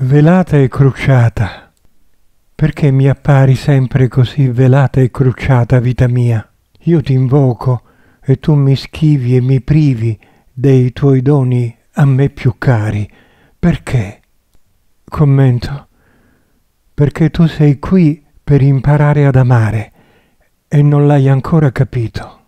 velata e crucciata. Perché mi appari sempre così velata e crucciata, vita mia? Io ti invoco e tu mi schivi e mi privi dei tuoi doni a me più cari. Perché? Commento. Perché tu sei qui per imparare ad amare e non l'hai ancora capito.